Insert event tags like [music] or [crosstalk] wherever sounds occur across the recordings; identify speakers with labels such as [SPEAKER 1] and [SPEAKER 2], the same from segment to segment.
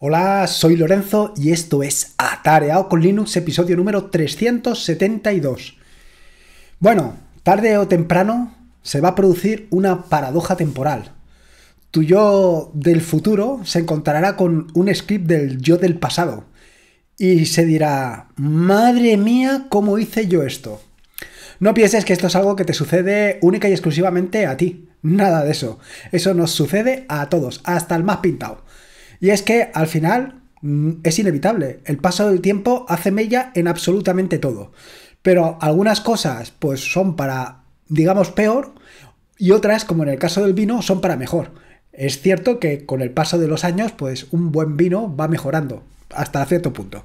[SPEAKER 1] Hola, soy Lorenzo y esto es Atareado con Linux, episodio número 372. Bueno, tarde o temprano se va a producir una paradoja temporal. Tu yo del futuro se encontrará con un script del yo del pasado y se dirá, madre mía, ¿cómo hice yo esto? No pienses que esto es algo que te sucede única y exclusivamente a ti. Nada de eso. Eso nos sucede a todos, hasta el más pintado. Y es que al final mm, es inevitable. El paso del tiempo hace mella en absolutamente todo. Pero algunas cosas pues son para, digamos, peor y otras, como en el caso del vino, son para mejor. Es cierto que con el paso de los años pues un buen vino va mejorando hasta cierto punto.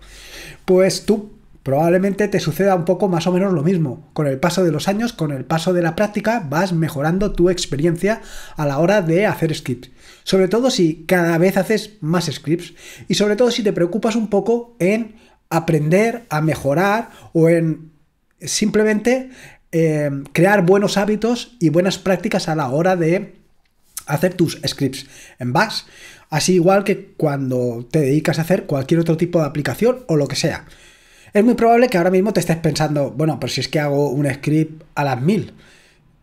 [SPEAKER 1] Pues tú probablemente te suceda un poco más o menos lo mismo. Con el paso de los años, con el paso de la práctica, vas mejorando tu experiencia a la hora de hacer scripts. Sobre todo si cada vez haces más scripts y sobre todo si te preocupas un poco en aprender a mejorar o en simplemente eh, crear buenos hábitos y buenas prácticas a la hora de hacer tus scripts en Bash. Así igual que cuando te dedicas a hacer cualquier otro tipo de aplicación o lo que sea. Es muy probable que ahora mismo te estés pensando, bueno, pero si es que hago un script a las mil.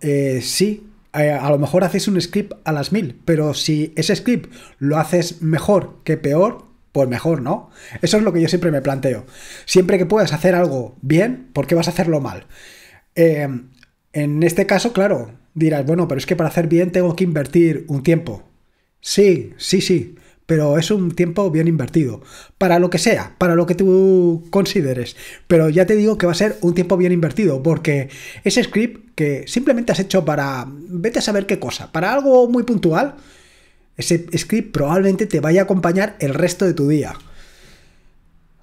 [SPEAKER 1] Eh, sí, eh, a lo mejor haces un script a las mil, pero si ese script lo haces mejor que peor, pues mejor, ¿no? Eso es lo que yo siempre me planteo. Siempre que puedas hacer algo bien, ¿por qué vas a hacerlo mal? Em, en este caso, claro, dirás, bueno, pero es que para hacer bien tengo que invertir un tiempo. Sí, sí, sí pero es un tiempo bien invertido. Para lo que sea, para lo que tú consideres. Pero ya te digo que va a ser un tiempo bien invertido, porque ese script que simplemente has hecho para, vete a saber qué cosa, para algo muy puntual, ese script probablemente te vaya a acompañar el resto de tu día.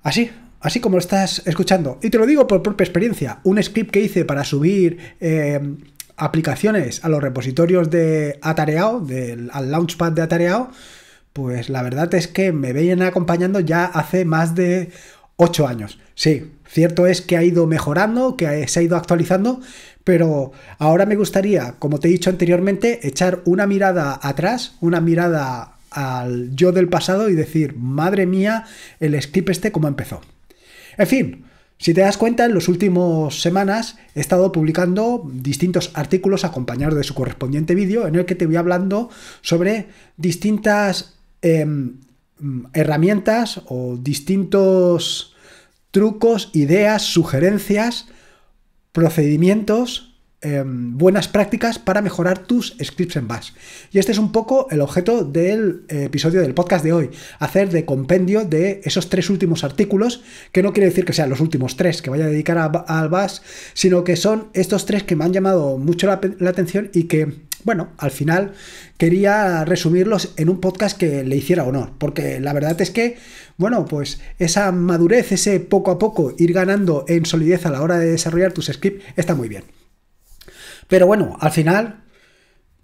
[SPEAKER 1] Así, así como lo estás escuchando. Y te lo digo por propia experiencia. Un script que hice para subir eh, aplicaciones a los repositorios de Atareao, al Launchpad de Atareao, pues la verdad es que me vienen acompañando ya hace más de 8 años. Sí, cierto es que ha ido mejorando, que se ha ido actualizando, pero ahora me gustaría, como te he dicho anteriormente, echar una mirada atrás, una mirada al yo del pasado y decir, madre mía, el skip este cómo empezó. En fin, si te das cuenta, en las últimas semanas he estado publicando distintos artículos acompañados de su correspondiente vídeo en el que te voy hablando sobre distintas Em, mm, herramientas o distintos trucos, ideas, sugerencias, procedimientos Em, buenas prácticas para mejorar tus scripts en bash. Y este es un poco el objeto del eh, episodio del podcast de hoy, hacer de compendio de esos tres últimos artículos, que no quiere decir que sean los últimos tres que vaya a dedicar al bash, sino que son estos tres que me han llamado mucho la atención y que... Bueno, al final quería resumirlos en un podcast que le hiciera honor, porque la verdad es que, bueno, pues esa madurez, ese poco a poco ir ganando en solidez a la hora de desarrollar tus scripts, está muy bien. Pero bueno, al final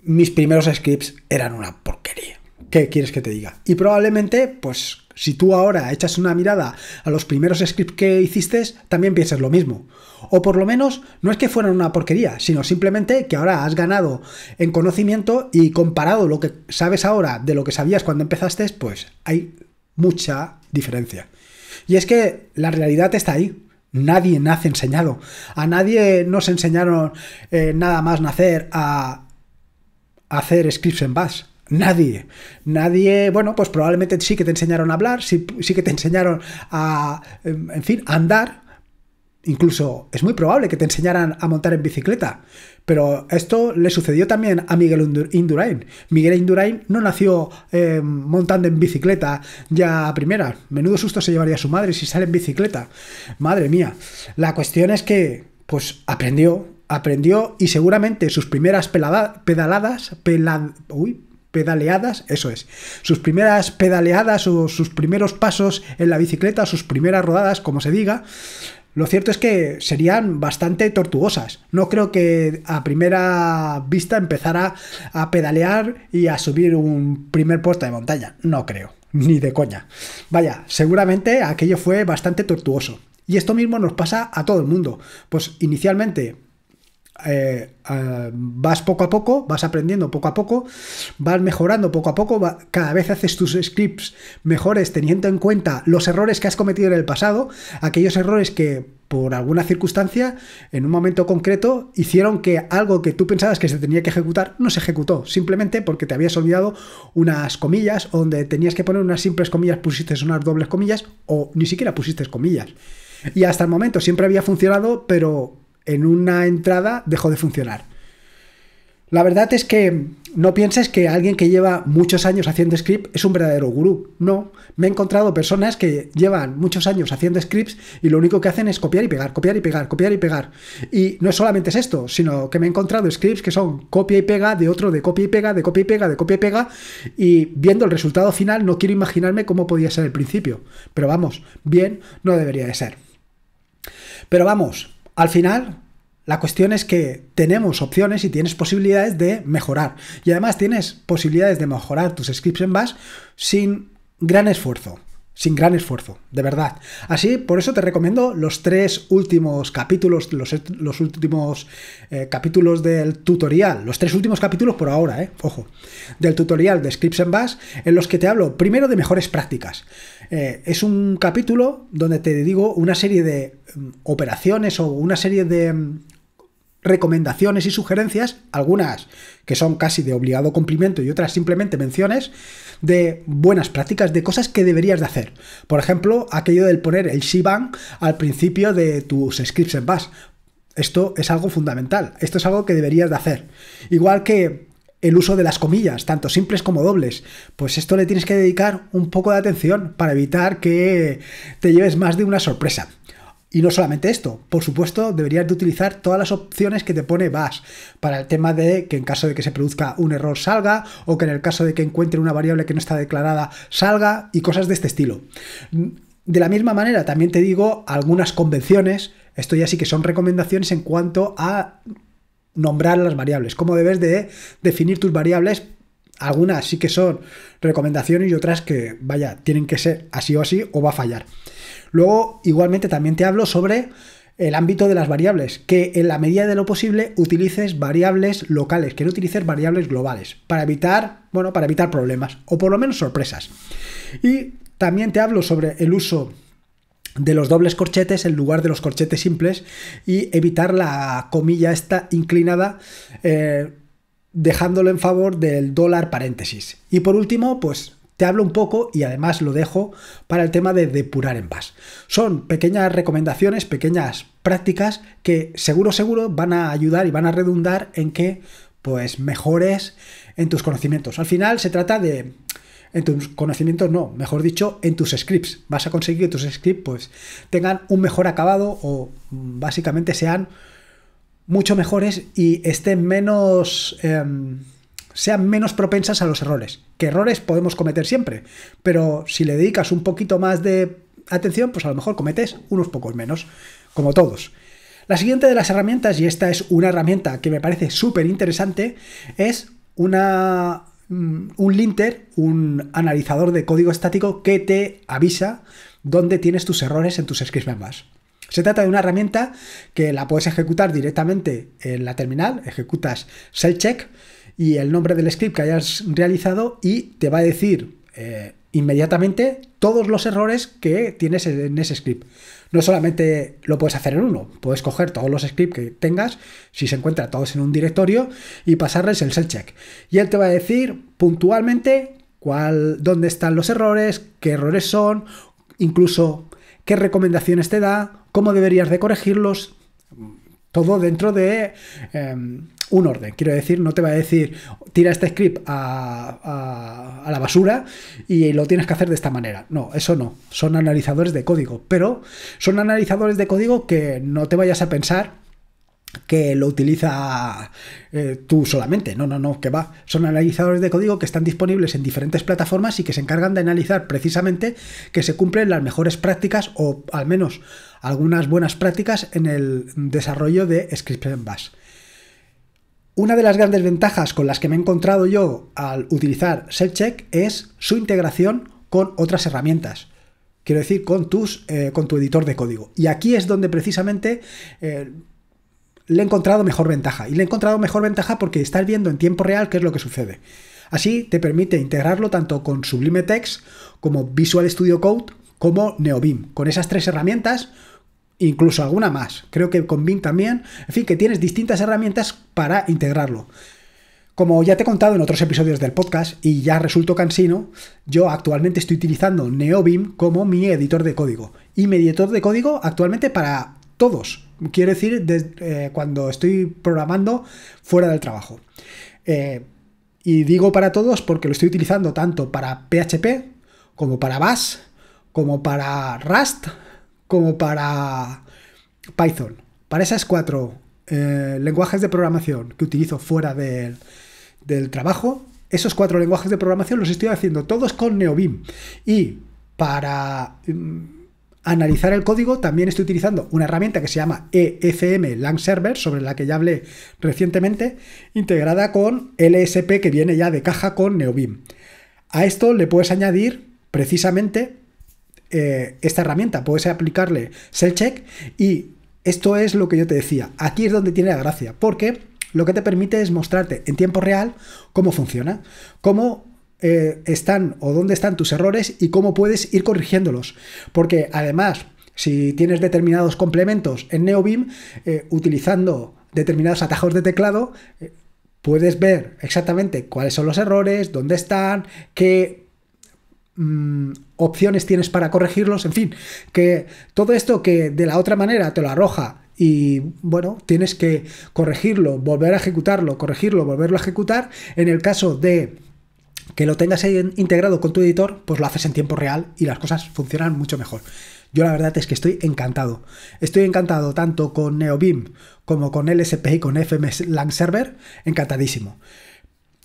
[SPEAKER 1] mis primeros scripts eran una porquería. ¿Qué quieres que te diga? Y probablemente, pues si tú ahora echas una mirada a los primeros scripts que hiciste, también pienses lo mismo. O por lo menos no es que fueran una porquería, sino simplemente que ahora has ganado en conocimiento y comparado lo que sabes ahora de lo que sabías cuando empezaste, pues hay mucha diferencia. Y es que la realidad está ahí. Nadie nace enseñado. A nadie nos enseñaron eh, nada más nacer a, hacer scripts en bash. Nadie. Nadie, bueno, pues probablemente sí que te enseñaron a hablar, sí, sí que te enseñaron a, em, en fin, a andar. Incluso es muy probable que te enseñaran a montar en bicicleta. Pero esto le sucedió también a Miguel Indurain. Miguel Indurain no nació eh, montando en bicicleta ya a primera. Menudo susto se llevaría su madre si sale en bicicleta. Madre mía. La cuestión es que, pues, aprendió, aprendió y seguramente sus primeras pedaladas, uy, pedaleadas, eso es, sus primeras pedaleadas o sus primeros pasos en la bicicleta, sus primeras rodadas, como se diga, lo cierto es que serían bastante tortuosas. No creo que a primera vista empezara a pedalear y a subir un primer puesto de montaña. No creo, ni de coña. Vaya, seguramente aquello fue bastante tortuoso. Y esto mismo nos pasa a todo el mundo. Pues inicialmente eh, vas poco a poco, vas aprendiendo poco a poco, vas mejorando poco a poco, cada vez haces tus scripts mejores teniendo en cuenta los errores que has cometido en el pasado, aquellos errores que por alguna circunstancia, en un momento concreto, hicieron que algo que tú pensabas que se tenía que ejecutar no se ejecutó, simplemente porque te habías olvidado unas comillas, donde tenías que poner unas simples comillas, pusiste unas dobles comillas o ni siquiera pusiste comillas. Y hasta el momento siempre había funcionado, pero en una entrada dejó de funcionar. La verdad es que no pienses que alguien que lleva muchos años haciendo script es un verdadero gurú. No, me he encontrado personas que llevan muchos años haciendo scripts y lo único que hacen es copiar y pegar, copiar y pegar, copiar y pegar. Y no solamente es esto, sino que me he encontrado scripts que son copia y pega de otro, de copia y pega, de copia y pega, de copia y pega. Y viendo el resultado final no quiero imaginarme cómo podía ser el principio. Pero vamos, bien no debería de ser. Pero vamos, al final, la cuestión es que tenemos opciones y tienes posibilidades de mejorar. Y además tienes posibilidades de mejorar tus scripts en Bash sin gran esfuerzo. Sin gran esfuerzo, de verdad. Así, por eso te recomiendo los tres últimos capítulos, los, últimos eh, capítulos del tutorial, los tres últimos capítulos por ahora, eh, ojo, del tutorial de Scripts en Bash, en los que te hablo primero de mejores prácticas. Eh, es un capítulo donde te digo una serie de mm, operaciones o una serie de mm, recomendaciones y sugerencias, algunas que son casi de obligado cumplimiento y otras simplemente menciones, de buenas prácticas, de cosas que deberías de hacer. Por ejemplo, aquello del poner el Shibang al principio de tus scripts en bash. Esto es algo fundamental, esto es algo que deberías de hacer. Igual que el uso de las comillas, tanto simples como dobles. Pues esto le tienes que dedicar un poco de atención para evitar que te lleves más de una sorpresa. Y no solamente esto, por supuesto deberías de utilizar todas las opciones que te pone Bash para el tema de que en caso de que se produzca un error salga o que en el caso de que encuentre una variable que no está declarada salga y cosas de este estilo. De la misma manera, también te digo algunas convenciones, esto ya sí que son recomendaciones en cuanto a nombrar las variables, cómo debes de definir tus variables. Algunas sí que son recomendaciones y otras que, vaya, tienen que ser así o así o va a fallar. Luego, igualmente, también te hablo sobre el ámbito de las variables, que en la medida de lo posible utilices variables locales, que no utilices variables globales, para evitar, bueno, para evitar problemas o por lo menos sorpresas. Y también te hablo sobre el uso de los dobles corchetes en lugar de los corchetes simples y evitar la comilla esta inclinada eh, dejándolo en favor del dólar paréntesis. Y por último, pues te hablo un poco y además lo dejo para el tema de depurar en paz. Son pequeñas recomendaciones, pequeñas prácticas que seguro, seguro van a ayudar y van a redundar en que pues mejores en tus conocimientos. Al final se trata de en tus conocimientos no, mejor dicho, en tus scripts. Vas a conseguir que tus scripts pues tengan un mejor acabado o mm, básicamente sean mucho mejores y estén menos... Em, sean menos propensas a los errores. Que errores podemos cometer siempre, pero si le dedicas un poquito más de atención, pues a lo mejor cometes unos pocos menos, como todos. La siguiente de las herramientas, y esta es una herramienta que me parece súper interesante, es una Mm, un linter, un analizador de código estático que te avisa dónde tienes tus errores en tus scripts members. Se trata de una herramienta que la puedes ejecutar directamente en la terminal, ejecutas shell check y el nombre del script que hayas realizado y te va a decir eh, inmediatamente todos los errores que tienes en ese script no solamente lo puedes hacer en uno, puedes coger todos los scripts que tengas, si se encuentran todos en un directorio, y pasarles el cell check. Y él te va a decir puntualmente cuál, dónde están los errores, qué errores son, incluso qué recomendaciones te da, cómo deberías de corregirlos, todo dentro de em, un orden. Quiero decir, no te va a decir, tira este script a, la basura y lo tienes que hacer de esta manera. No, eso no. Son analizadores de código, pero son analizadores de código que no te vayas a pensar que lo utiliza eh, tú solamente. No, no, no, que va. Son analizadores de código que están disponibles en diferentes plataformas y que se encargan de analizar precisamente que se cumplen las mejores prácticas o al menos algunas buenas prácticas en el desarrollo de scripts en bash. Una de las grandes ventajas con las que me he encontrado yo al utilizar check es su integración con otras herramientas. Quiero decir, con, tus, eh, con tu editor de código. Y aquí es donde precisamente eh, le he encontrado mejor ventaja. Y le he encontrado mejor ventaja porque estás viendo en tiempo real qué es lo que sucede. Así te permite integrarlo tanto con Sublime Text como Visual Studio Code como NeoBeam. Con esas tres herramientas incluso alguna más. Creo que con Bing también. En fin, que tienes distintas herramientas para integrarlo. Como ya te he contado en otros episodios del podcast y ya resulto cansino, yo actualmente estoy utilizando NeoBIM como mi editor de código. Y mi editor de código actualmente para todos. Quiero decir, eh, cuando estoy programando fuera del trabajo. Eh, y digo para todos porque lo estoy utilizando tanto para PHP como para Bash, como para Rust, como para Python. Para esas cuatro eh, lenguajes de programación que utilizo fuera del, trabajo, esos cuatro lenguajes de programación los estoy haciendo todos con Neobim. Y para mm, analizar el código también estoy utilizando una herramienta que se llama EFM Lang Server, sobre la que ya hablé recientemente, integrada con LSP que viene ya de caja con Neobim. A esto le puedes añadir precisamente eh, esta herramienta, puedes aplicarle cell check y esto es lo que yo te decía, aquí es donde tiene la gracia, porque lo que te permite es mostrarte en tiempo real cómo funciona, cómo eh, están o dónde están tus errores y cómo puedes ir corrigiéndolos. Porque además, si tienes determinados complementos en NeoBeam, eh, utilizando determinados atajos de teclado, puedes ver exactamente cuáles son los errores, dónde están, qué Mm, opciones tienes para corregirlos, en fin, que todo esto que de la otra manera te lo arroja y bueno, tienes que corregirlo, volver a ejecutarlo, corregirlo, volverlo a ejecutar. En el caso de que lo tengas integrado con tu editor, pues lo haces en tiempo real y las cosas funcionan mucho mejor. Yo la verdad es que estoy encantado. Estoy encantado tanto con NeoBeam como con LSP y con FM Lang Server, encantadísimo.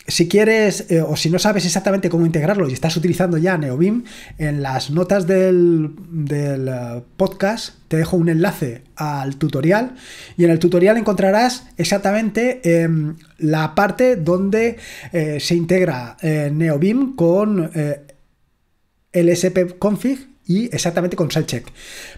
[SPEAKER 1] Si quieres eh, o si no sabes exactamente cómo integrarlo y estás utilizando ya Neobim en las notas del, eh, podcast te dejo un enlace al tutorial y en el tutorial encontrarás exactamente em, la parte donde eh, se integra Neobim con Config y exactamente con sidecheck.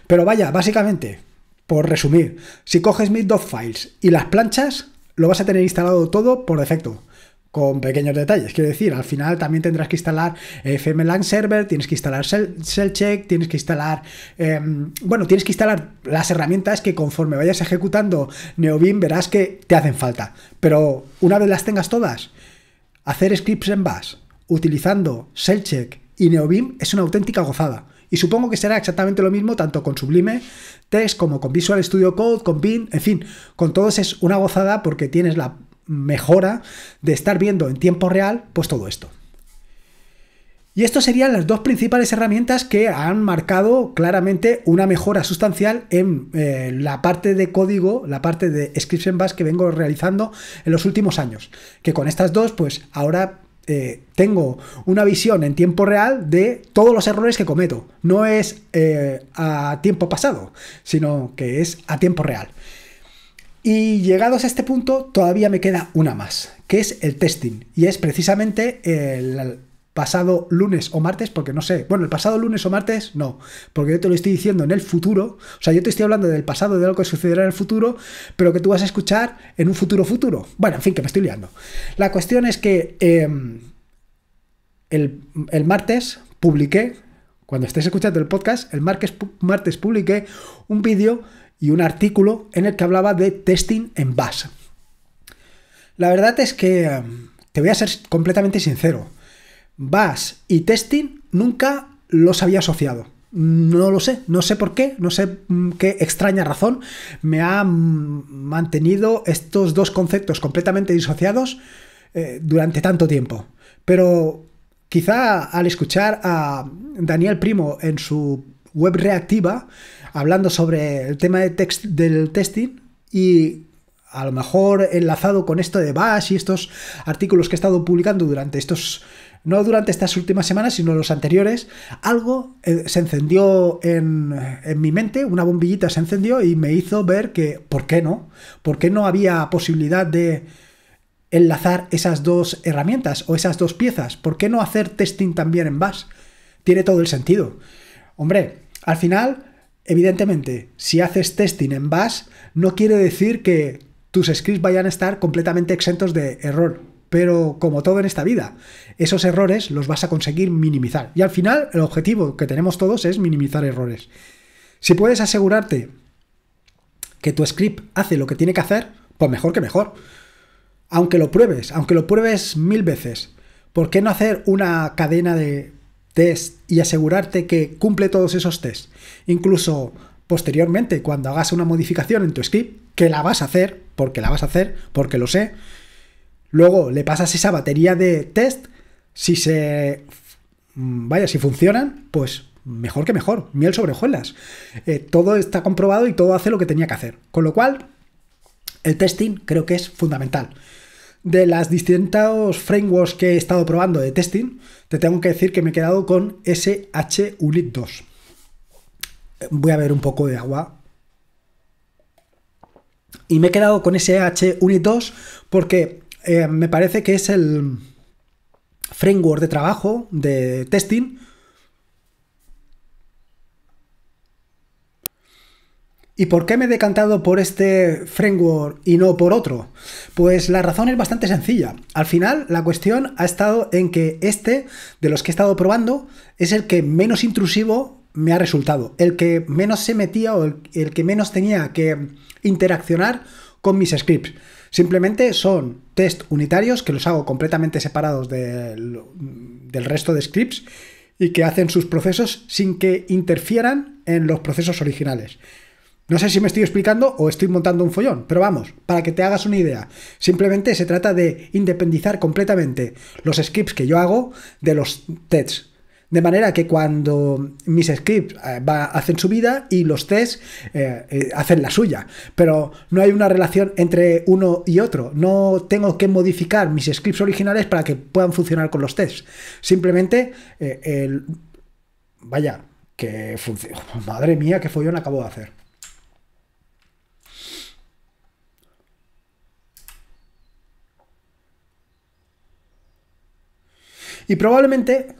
[SPEAKER 1] Pero vaya, básicamente, por resumir, si coges mis dos files y las planchas, lo vas a tener instalado todo por defecto con pequeños detalles. Quiero decir, al final también tendrás que instalar eh, FMLAN Server, tienes que instalar Shellcheck, tienes que instalar, em, bueno, tienes que instalar las herramientas que conforme vayas ejecutando NeoBeam verás que te hacen falta. Pero una vez las tengas todas, hacer scripts en Bash utilizando Shellcheck y NeoBeam es una auténtica gozada. Y supongo que será exactamente lo mismo tanto con Sublime Text como con Visual Studio Code, con BIM, en fin, con todos es una gozada porque tienes la mejora de estar viendo en tiempo real pues todo esto. Y esto serían las dos principales herramientas que han marcado claramente una mejora sustancial en eh, la parte de código, la parte de scripts en que vengo realizando en los últimos años. Que con estas dos, pues ahora eh, tengo una visión en tiempo real de todos los errores que cometo. No es eh, a tiempo pasado, sino que es a tiempo real. Y llegados a este punto, todavía me queda una más, que es el testing. Y es precisamente el pasado lunes o martes, porque no sé, bueno, el pasado lunes o martes no, porque yo te lo estoy diciendo en el futuro, o sea, yo te estoy hablando del pasado, de algo que sucederá en el futuro, pero que tú vas a escuchar en un futuro futuro. Bueno, en fin, que me estoy liando. La cuestión es que em, el, martes publiqué, cuando estés escuchando el podcast, el martes, martes publiqué un vídeo y un artículo en el que hablaba de testing en Bash. La verdad es que em, te voy a ser completamente sincero. Bash y testing nunca los había asociado. No lo sé, no sé por qué, no sé mm, qué extraña razón me ha mm, mantenido estos dos conceptos completamente disociados eh, durante tanto tiempo. Pero quizá al escuchar a Daniel Primo en su web reactiva, hablando sobre el tema de del testing y a lo mejor enlazado con esto de Bash y estos artículos que he estado publicando durante estos, no durante estas últimas semanas, sino los anteriores, algo eh, se encendió en, en, mi mente, una bombillita se encendió y me hizo ver que, ¿por qué no? ¿Por qué no había posibilidad de enlazar esas dos herramientas o esas dos piezas? ¿Por qué no hacer testing también en Bash? Tiene todo el sentido. Hombre, al final Evidentemente, si haces testing en Bash, no quiere decir que tus scripts vayan a estar completamente exentos de error. Pero como todo en esta vida, esos errores los vas a conseguir minimizar. Y al final, el objetivo que tenemos todos es minimizar errores. Si puedes asegurarte que tu script hace lo que tiene que hacer, pues mejor que mejor. Aunque lo pruebes, aunque lo pruebes mil veces, ¿por qué no hacer una cadena de test y asegurarte que cumple todos esos tests. Incluso posteriormente, cuando hagas una modificación en tu script, que la vas a hacer, porque la vas a hacer, porque lo sé, luego le pasas esa batería de test, si se... Mm, vaya, si funcionan, pues mejor que mejor, miel sobre hojuelas. Eh, todo está comprobado y todo hace lo que tenía que hacer. Con lo cual, el testing creo que es fundamental de las distintas frameworks que he estado probando de testing, te tengo que decir que me he quedado con unit 2. Voy a ver un poco de agua. Y me he quedado con unit 2 porque eh, me parece que es el framework de trabajo de testing ¿Y por qué me he decantado por este framework y no por otro? Pues la razón es bastante sencilla. Al final, la cuestión ha estado en que este, de los que he estado probando, es el que menos intrusivo me ha resultado. El que menos se metía o el, que menos tenía que interaccionar con mis scripts. Simplemente son test unitarios que los hago completamente separados del resto de scripts y que hacen sus procesos sin que interfieran en los procesos originales. No sé si me estoy explicando o estoy montando un follón, pero vamos, para que te hagas una idea. Simplemente se trata de independizar completamente los scripts que yo hago de los tests. De manera que cuando mis scripts eh, hacen su vida y los tests eh, eh, hacen la suya. Pero no hay una relación entre uno y otro. No tengo que modificar mis scripts originales para que puedan funcionar con los tests. Simplemente, el... vaya, que funciona. [laughs] Madre mía, qué follón acabo de hacer. Y probablemente